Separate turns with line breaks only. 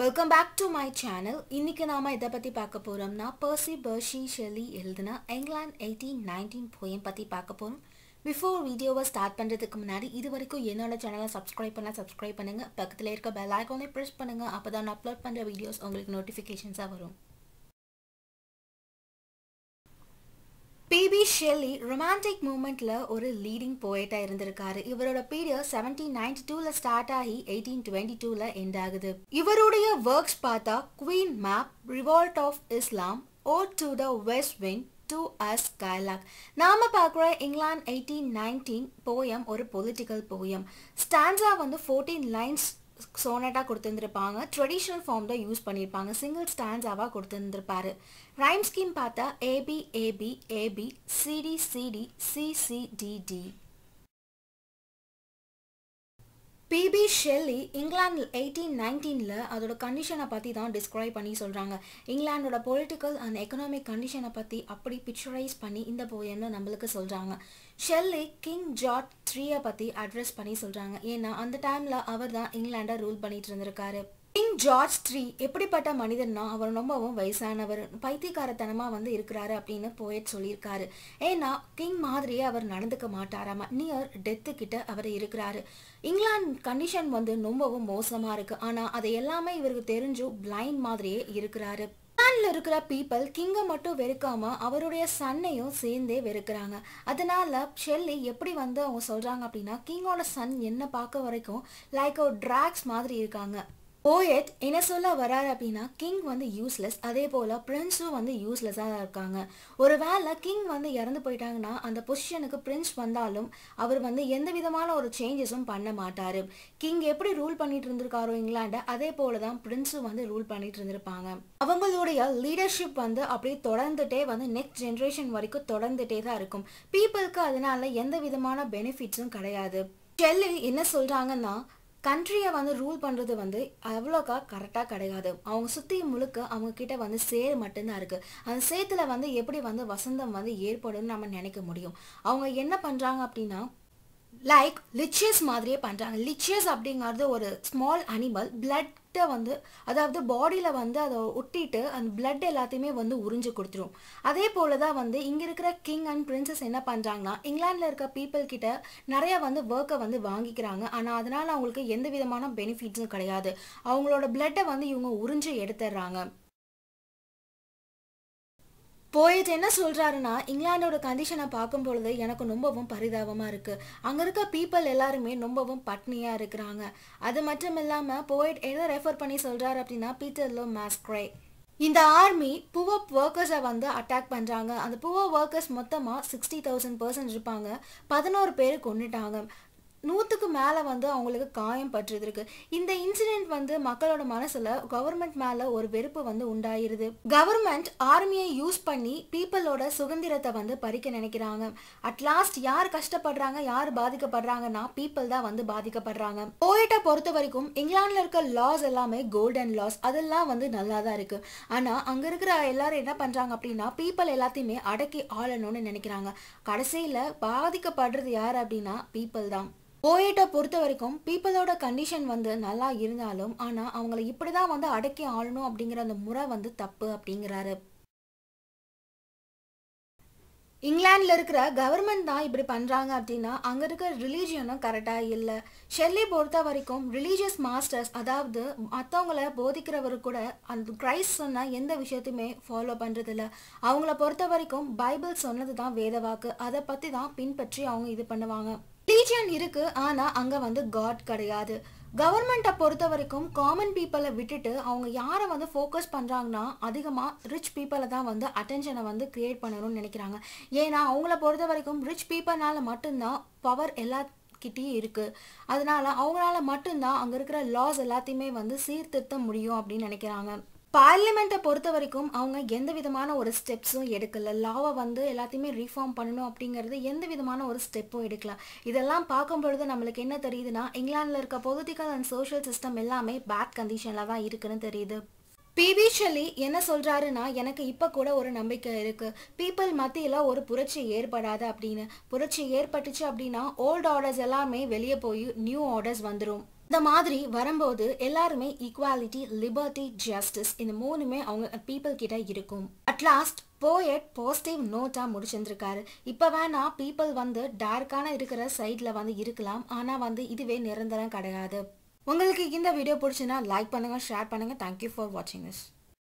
welcome back to my channel இன்றைக்கி நாம் இதை பற்றி பார்க்க போகிறோம்னா பர்சி பர்ஷி ஷெலி எழுதுனா இங்கிலாந்து எயிட்டீன் நைன்டீன் போயம் பற்றி பார்க்க போகிறோம் பிஃபோர் வீடியோவை ஸ்டார்ட் பண்ணுறதுக்கு முன்னாடி இது வரைக்கும் என்னோட சேனலை சப்ஸ்கிரைப் பண்ணால் சப்ஸ்கிரைப் பண்ணுங்கள் பக்கத்தில் இருக்க பெல் ஐக்கானே ப்ரெஸ் பண்ணுங்கள் அப்போ தான் அப்லோட் பண்ணுற வீடியோஸ் உங்களுக்கு நோட்டிஃபிகேஷன்ஸாக வரும் பி ஷெல்லி ரொமான்டிக் மூமெண்ட்ல ஒரு லீடிங் போயிட்டா இருந்திருக்காரு இவரோட பீரியட் செவன்டீன் நைன்டி டூல ஸ்டார்ட் ஆகி எயிட்டீன் டுவெண்ட்டி டூல எண்ட் ஆகுது இவருடைய ஒர்க்ஸ் பார்த்தா Queen Mab revolt of Islam ode to the west wind to a skylark நாம பார்க்குற இங்கிலாந்து எயிட்டீன் நைன்டீன் போயம் ஒரு பொலிட்டிக்கல் போயம் ஸ்டான்ஸா வந்து ஃபோர்டீன் லைன்ஸ் சோனட்டாக கொடுத்துருந்துருப்பாங்க ட்ரெடிஷ்னல் ஃபார்ம் தான் யூஸ் பண்ணியிருப்பாங்க சிங்கிள் ஸ்டாண்ட்ஸாவாக கொடுத்துருந்துருப்பாரு ரைம் ஸ்கீம் பார்த்தா AB AB AB CD CD C C D D PB Shelley England eighteen நைன்டீனில் அதோட கண்டிஷனை பற்றி தான் டிஸ்கிரைப் பண்ணி சொல்கிறாங்க இங்கிலாந்தோட பொலிட்டிக்கல் அண்ட் எக்கனாமிக் கண்டிஷனை பற்றி அப்படி பிக்சரைஸ் பண்ணி இந்த போயம்னு நம்மளுக்கு சொல்கிறாங்க ஷெல்லி கிங் ஜார்ஜ் த்ரீயை பற்றி அட்ரஸ் பண்ணி சொல்கிறாங்க ஏன்னா அந்த டைமில் அவர் தான் இங்கிலாண்டை ரூல் பண்ணிட்டு இருந்திருக்காரு கிங் ஜார்ஜ் த்ரீ எப்படிப்பட்ட மனிதன்னா அவர் ரொம்பவும் வயசானவர் பைத்தியக்காரத்தனமாக வந்து இருக்கிறாரு அப்படின்னு போயிட் சொல்லியிருக்காரு ஏன்னா கிங் மாதிரியே அவர் நடந்துக்க மாட்டாராமா நியர் டெத்து கிட்ட அவர் இருக்கிறாரு இங்கிலாந்து கண்டிஷன் வந்து ரொம்பவும் மோசமாக இருக்குது ஆனால் அதை எல்லாமே இவருக்கு தெரிஞ்சும் பிளைண்ட் மாதிரியே இருக்கிறாரு இங்கிலாண்டில் இருக்கிற பீப்புள் கிங்கை மட்டும் வெறுக்காம அவருடைய சன்னையும் சேர்ந்தே வெறுக்கிறாங்க அதனால ஷெல்லி எப்படி வந்து அவங்க சொல்கிறாங்க அப்படின்னா கிங்கோட சன் என்ன பார்க்க வரைக்கும் லைக் ஒரு ட்ராக்ஸ் மாதிரி இருக்காங்க போயட் என்ன சொல்ல வராரு அப்படின்னா கிங் வந்து யூஸ்லெஸ் அதே போல் பிரின்ஸும் வந்து யூஸ்லெஸ்ஸாக தான் இருக்காங்க ஒரு வேளை கிங் வந்து இறந்து போயிட்டாங்கன்னா அந்த பொசிஷனுக்கு பிரின்ஸ் வந்தாலும் அவர் வந்து எந்த விதமான ஒரு சேஞ்சஸும் பண்ண மாட்டார் கிங் எப்படி ரூல் பண்ணிட்டு இருந்திருக்காரோ இங்கிலாண்டை அதே போல தான் பிரின்ஸும் வந்து ரூல் பண்ணிட்டு இருந்திருப்பாங்க அவங்களுடைய லீடர்ஷிப் வந்து அப்படியே தொடர்ந்துட்டே வந்து நெக்ஸ்ட் ஜென்ரேஷன் வரைக்கும் தொடர்ந்துட்டே தான் இருக்கும் பீப்புளுக்கு அதனால எந்த விதமான பெனிஃபிட்ஸும் கிடையாது ஷெல்லி என்ன சொல்கிறாங்கன்னா கண்ட்ரியை வந்து ரூல் பண்ணுறது வந்து அவ்வளோக்கா கரெக்டாக கிடையாது அவங்க சுற்றி முழுக்க அவங்க கிட்ட வந்து சேர் மட்டும்தான் இருக்குது அந்த சேத்துல வந்து எப்படி வந்து வசந்தம் வந்து ஏற்படும் நம்ம நினைக்க முடியும் அவங்க என்ன பண்ணுறாங்க அப்படின்னா லைக் லிச்சியஸ் மாதிரியே பண்ணுறாங்க லிச்சியஸ் அப்படிங்கிறது ஒரு ஸ்மால் அனிமல் பிளட்டை வந்து அதாவது பாடியில் வந்து அதை ஒட்டிட்டு அந்த பிளட் எல்லாத்தையுமே வந்து உறிஞ்சு கொடுத்துரும் அதே போல் தான் வந்து இங்கே இருக்கிற கிங் அண்ட் பிரின்சஸ் என்ன பண்ணுறாங்கன்னா இங்கிலாண்டில் இருக்க பீப்புள் கிட்ட நிறைய வந்து ஒர்க்கை வந்து வாங்கிக்கிறாங்க ஆனால் அதனால் அவங்களுக்கு எந்த விதமான பெனிஃபிட்ஸும் கிடையாது அவங்களோட பிளட்டை வந்து இவங்க உறிஞ்சு எடுத்துடுறாங்க போயிட்டு என்ன சொல்கிறாருன்னா இங்கிலாண்டோட கண்டிஷனை பார்க்கும் பொழுது எனக்கு ரொம்பவும் பரிதாபமாக இருக்குது அங்கே இருக்க பீப்புள் எல்லாருமே ரொம்பவும் பட்னியாக இருக்கிறாங்க அது மட்டும் இல்லாமல் போயிட் எதை ரெஃபர் பண்ணி சொல்கிறாரு அப்படின்னா பீட்டர்லோ மேஸ்க்ரை இந்த ஆர்மி புவ ஒர்க்கர்ஸை வந்து அட்டாக் பண்ணுறாங்க அந்த புவ ஒர்க்கர்ஸ் மொத்தமாக சிக்ஸ்டி தௌசண்ட் பர்சன்ட் இருப்பாங்க பதினோரு பேர் கொண்டுட்டாங்க நூற்றுக்கு மேலே வந்து அவங்களுக்கு காயம் பற்றுது இந்த இன்சிடெண்ட் வந்து மக்களோட மனசில் கவர்மெண்ட் மேலே ஒரு வெறுப்பு வந்து உண்டாயிருது கவர்மெண்ட் ஆர்மியை யூஸ் பண்ணி பீப்புளோட சுதந்திரத்தை வந்து பறிக்க நினைக்கிறாங்க அட்லாஸ்ட் யார் கஷ்டப்படுறாங்க யார் பாதிக்கப்படுறாங்கன்னா பீப்புள் தான் வந்து பாதிக்கப்படுறாங்க போயிட்டை பொறுத்த வரைக்கும் இங்கிலாந்தில் இருக்க லாஸ் எல்லாமே கோல்டன் லாஸ் அதெல்லாம் வந்து நல்லா தான் இருக்குது ஆனால் அங்கே இருக்கிற எல்லாரும் என்ன பண்ணுறாங்க அப்படின்னா பீப்பிள் எல்லாத்தையுமே அடக்கி ஆளணும்னு நினைக்கிறாங்க கடைசியில் பாதிக்கப்படுறது யார் அப்படின்னா பீப்பிள் தான் போயிட்ட பொறுத்த வரைக்கும் பீப்புளோட கண்டிஷன் வந்து நல்லா இருந்தாலும் ஆனால் அவங்கள இப்படி தான் வந்து அடக்கி ஆளணும் அப்படிங்கிற அந்த முறை வந்து தப்பு அப்படிங்கிறாரு இங்கிலாந்தில் இருக்கிற கவர்மெண்ட் தான் இப்படி பண்ணுறாங்க அப்படின்னா அங்கே இருக்கிற ரிலீஜியனும் கரெக்டாக இல்லை ஷெல்லி பொறுத்த வரைக்கும் ரிலீஜியஸ் மாஸ்டர்ஸ் அதாவது மற்றவங்கள போதிக்கிறவர் கூட அந்த கிரைஸ்ட் சொன்னால் எந்த விஷயத்தையுமே ஃபாலோ பண்ணுறதில்ல அவங்கள பொறுத்த வரைக்கும் பைபிள் சொன்னது தான் வேதவாக்கு அதை பற்றி தான் பின்பற்றி அவங்க இது பண்ணுவாங்க ரீஜியன் இருக்கு ஆனால் அங்கே வந்து காட் கிடையாது கவர்மெண்ட்டை பொறுத்த வரைக்கும் காமன் பீப்புளை விட்டுட்டு அவங்க யாரை வந்து ஃபோக்கஸ் பண்ணுறாங்கன்னா அதிகமாக ரிச் பீப்புளை தான் வந்து அட்டென்ஷனை வந்து க்ரியேட் பண்ணணும்னு நினைக்கிறாங்க ஏன்னா அவங்கள பொறுத்த வரைக்கும் ரிச் பீப்புள்னால மட்டும்தான் பவர் எல்லா கிட்டேயும் இருக்குது அதனால அவங்களால மட்டும்தான் அங்கே இருக்கிற லாஸ் எல்லாத்தையுமே வந்து சீர்திருத்த முடியும் அப்படின்னு நினைக்கிறாங்க பார்லிமெண்ட்டை பொறுத்த வரைக்கும் அவங்க எந்த விதமான ஒரு ஸ்டெப்ஸும் எடுக்கல லாவை வந்து எல்லாத்தையுமே ரீஃபார்ம் பண்ணணும் அப்படிங்கிறது எந்த விதமான ஒரு ஸ்டெப்பும் எடுக்கல இதெல்லாம் பார்க்கும் பொழுது நம்மளுக்கு என்ன தெரியுதுன்னா இங்கிலாந்தில் இருக்க பொலிட்டிக்கல் அண்ட் சோஷியல் சிஸ்டம் எல்லாமே பேட் கண்டிஷனில் தான் இருக்குன்னு தெரியுது பிவி ஷெல்லி என்ன சொல்கிறாருன்னா எனக்கு இப்போ கூட ஒரு நம்பிக்கை இருக்குது பீப்புள் மத்தியில் ஒரு புரட்சி ஏற்படாது அப்படின்னு புரட்சி ஏற்பட்டுச்சு அப்படின்னா ஓல்டு ஆர்டர்ஸ் எல்லாமே வெளியே போய் நியூ ஆர்டர்ஸ் வந்துடும் இந்த மாதிரி வரும்போது எல்லாருமே ஈக்குவாலிட்டி லிபர்ட்டி ஜஸ்டிஸ் இந்த மூணுமே அவங்க பீப்புள் கிட்ட இருக்கும் அட்லாஸ்ட் போயட் பாசிட்டிவ் நோட்டாக முடிச்சிருந்துருக்காரு இப்போ வேணால் பீப்புள் வந்து டார்க்கான இருக்கிற சைட்ல வந்து இருக்கலாம் ஆனால் வந்து இதுவே நிரந்தரம் கிடையாது உங்களுக்கு இந்த வீடியோ பிடிச்சுன்னா லைக் பண்ணுங்க ஷேர் பண்ணுங்க தேங்க்யூ ஃபார் வாட்சிங் திஸ்